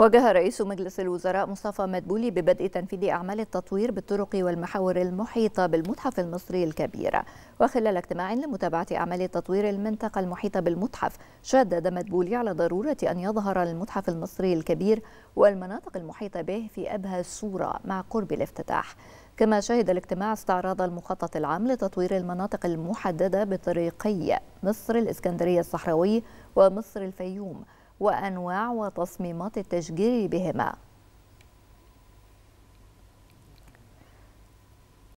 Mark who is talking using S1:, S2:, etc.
S1: وجه رئيس مجلس الوزراء مصطفى مدبولي ببدء تنفيذ أعمال التطوير بالطرق والمحاور المحيطة بالمتحف المصري الكبير وخلال اجتماع لمتابعة أعمال تطوير المنطقة المحيطة بالمتحف شدد مدبولي على ضرورة أن يظهر المتحف المصري الكبير والمناطق المحيطة به في أبهى صورة مع قرب الافتتاح كما شهد الاجتماع استعراض المخطط العام لتطوير المناطق المحددة بطريقي مصر الإسكندرية الصحراوي ومصر الفيوم وأنواع وتصميمات التشجير بهما